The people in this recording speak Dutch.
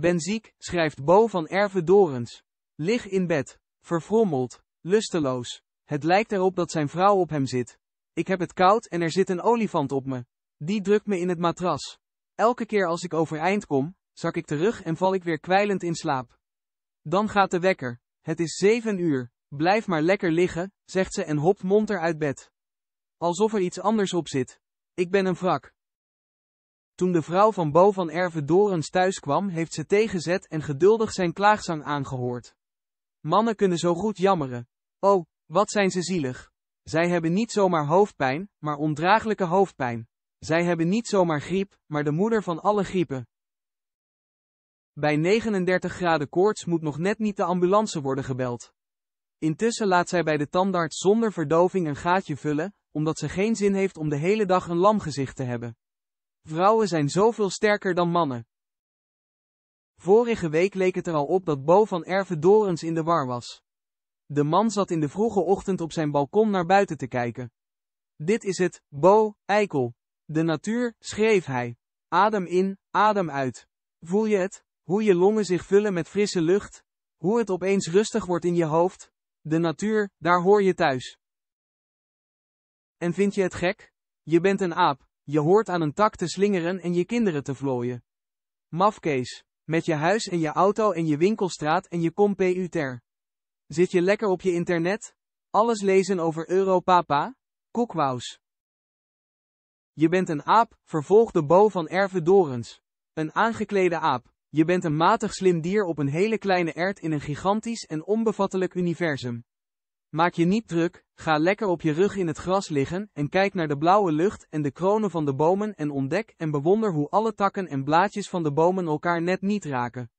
Ben ziek, schrijft Bo van Erve Dorens. Lig in bed. Verfrommeld. Lusteloos. Het lijkt erop dat zijn vrouw op hem zit. Ik heb het koud en er zit een olifant op me. Die drukt me in het matras. Elke keer als ik overeind kom, zak ik terug en val ik weer kwijlend in slaap. Dan gaat de wekker. Het is zeven uur. Blijf maar lekker liggen, zegt ze en hopt monter uit bed. Alsof er iets anders op zit. Ik ben een wrak. Toen de vrouw van Bo van Erve Dorens thuis kwam, heeft ze tegenzet en geduldig zijn klaagzang aangehoord. Mannen kunnen zo goed jammeren. Oh, wat zijn ze zielig. Zij hebben niet zomaar hoofdpijn, maar ondraaglijke hoofdpijn. Zij hebben niet zomaar griep, maar de moeder van alle griepen. Bij 39 graden koorts moet nog net niet de ambulance worden gebeld. Intussen laat zij bij de tandarts zonder verdoving een gaatje vullen, omdat ze geen zin heeft om de hele dag een lamgezicht te hebben. Vrouwen zijn zoveel sterker dan mannen. Vorige week leek het er al op dat Bo van Erve Dorens in de war was. De man zat in de vroege ochtend op zijn balkon naar buiten te kijken. Dit is het, Bo, eikel. De natuur, schreef hij. Adem in, adem uit. Voel je het? Hoe je longen zich vullen met frisse lucht? Hoe het opeens rustig wordt in je hoofd? De natuur, daar hoor je thuis. En vind je het gek? Je bent een aap. Je hoort aan een tak te slingeren en je kinderen te vlooien. Mafkees. Met je huis en je auto en je winkelstraat en je kom ter. Zit je lekker op je internet? Alles lezen over Europapa? Kokwaus. Je bent een aap, vervolgde Bo van Erve Dorens. Een aangeklede aap. Je bent een matig slim dier op een hele kleine ert in een gigantisch en onbevattelijk universum. Maak je niet druk, ga lekker op je rug in het gras liggen en kijk naar de blauwe lucht en de kronen van de bomen en ontdek en bewonder hoe alle takken en blaadjes van de bomen elkaar net niet raken.